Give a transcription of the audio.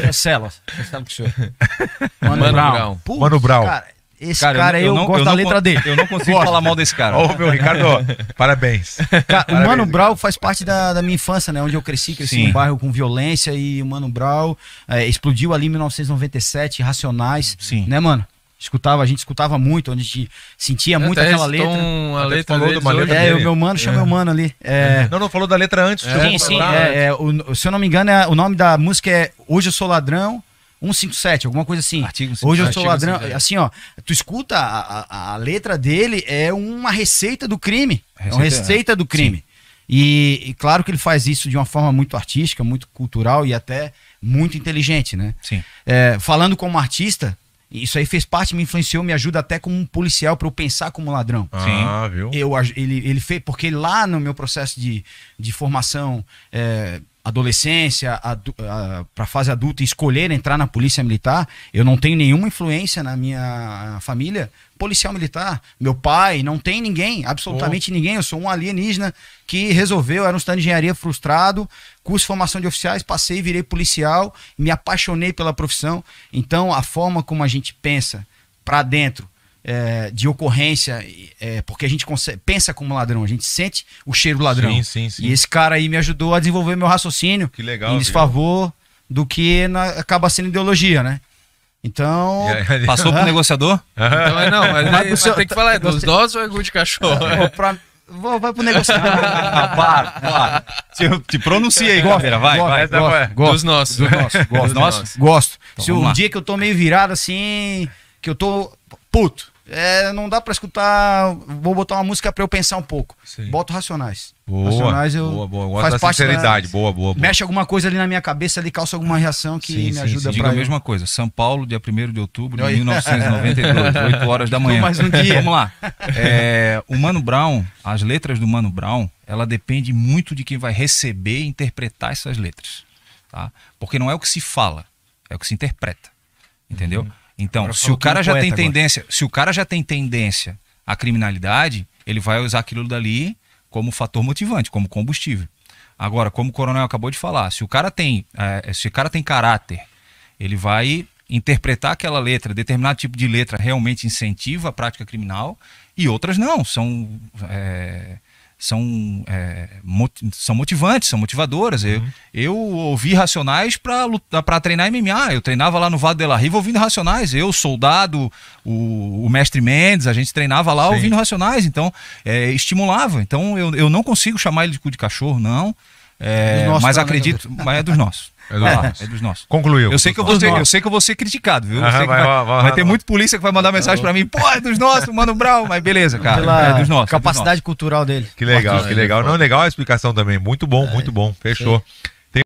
Cancela. É Cancela Mano, Mano Brown. Brown. Mano Brown. Cara, esse cara, cara eu, eu, eu não, gosto eu da letra dele. Eu não consigo falar mal desse cara. Ô, meu Ricardo, parabéns. Cara, parabéns. O Mano Brown faz parte da, da, minha infância, né? Onde eu cresci, cresci Sim. num bairro com violência e o Mano Brown é, explodiu ali em 1997, Racionais. Sim. Né, mano? escutava, a gente escutava muito, onde a gente sentia muito Até aquela letra. A letra falou de uma letra é, o meu mano, chama meu é. mano ali. É. é... Não, não, falou da letra antes. É. Sim, sim. É, é, o, se eu não me engano, o nome da música é Hoje Eu Sou Ladrão. 157, alguma coisa assim. Artigo 57, Hoje eu sou ladrão. Assim, ó, tu escuta a, a, a, letra dele, é uma receita do crime. Receita, é uma receita do crime. E, e, claro que ele faz isso de uma forma muito artística, muito cultural e até muito inteligente, né? Sim. É, falando como artista, isso aí fez parte, me influenciou, me ajuda até como um policial para eu pensar como ladrão. Ah, Sim. viu? Eu, ele, ele fez, porque lá no meu processo de, de formação é, adolescência, para fase adulta, escolher entrar na polícia militar, eu não tenho nenhuma influência na minha família policial militar. Meu pai, não tem ninguém, absolutamente oh. ninguém. Eu sou um alienígena que resolveu, era um estudante de engenharia frustrado, curso de formação de oficiais, passei, virei policial, me apaixonei pela profissão. Então, a forma como a gente pensa para dentro é, de ocorrência, é, porque a gente consegue, pensa como ladrão, a gente sente o cheiro do ladrão. Sim, sim, sim. E esse cara aí me ajudou a desenvolver meu raciocínio que legal, em desfavor viu? do que na, acaba sendo ideologia, né? Então. É, é. Passou pro negociador? Então, é, não, mas, mas, mas tem que falar, é dos idosos ou é de cachorro? pra, Vou, vai pro negociador. Ah, para, para. Te, te pronuncia aí, vai, gosto, vai. Gosto, vai. gosto, dos nossos. Dos nossos. Gosto. Dos nossos. gosto. Então, Se um lá. dia que eu tô meio virado assim, que eu tô puto, é, não dá para escutar. Vou botar uma música para eu pensar um pouco. Sim. Boto Racionais. Boa, Racionais eu boa, boa. da sinceridade. Da... Boa, boa, boa, Mexe alguma coisa ali na minha cabeça, ali calça alguma reação que sim, me sim, ajuda sim. Diga a mesma coisa. São Paulo, dia 1 de outubro de 1992, 8 horas da manhã. Mais um dia. Vamos lá. É, o Mano Brown, as letras do Mano Brown, ela depende muito de quem vai receber e interpretar essas letras. Tá? Porque não é o que se fala, é o que se interpreta. Entendeu? Uhum. Então, se o cara já tem tendência, se o cara já tem tendência à criminalidade, ele vai usar aquilo dali como fator motivante, como combustível. Agora, como o coronel acabou de falar, se o cara tem, é, se o cara tem caráter, ele vai interpretar aquela letra, determinado tipo de letra realmente incentiva a prática criminal e outras não, são é, são, é, mot são motivantes, são motivadoras. Uhum. Eu, eu ouvi Racionais para treinar MMA. Eu treinava lá no Vado de la Riva ouvindo Racionais. Eu, Soldado, o, o Mestre Mendes, a gente treinava lá Sim. ouvindo Racionais. Então, é, estimulava. Então, eu, eu não consigo chamar ele de cu de cachorro, não. É, mas né, acredito, mas é dos nossos. É, do é, é dos nossos. Concluiu. Eu sei, que eu, vou ser, eu sei que eu vou ser criticado, viu? vai, vai, vai, vai, ter muito polícia que vai mandar mensagem para mim, pô, é dos nossos, Mano Brown, mas beleza, cara. Pela é dos nossos. Capacidade é dos nossos. cultural dele. Que legal, que legal. Não, legal a explicação também. Muito bom, é, muito bom. Fechou.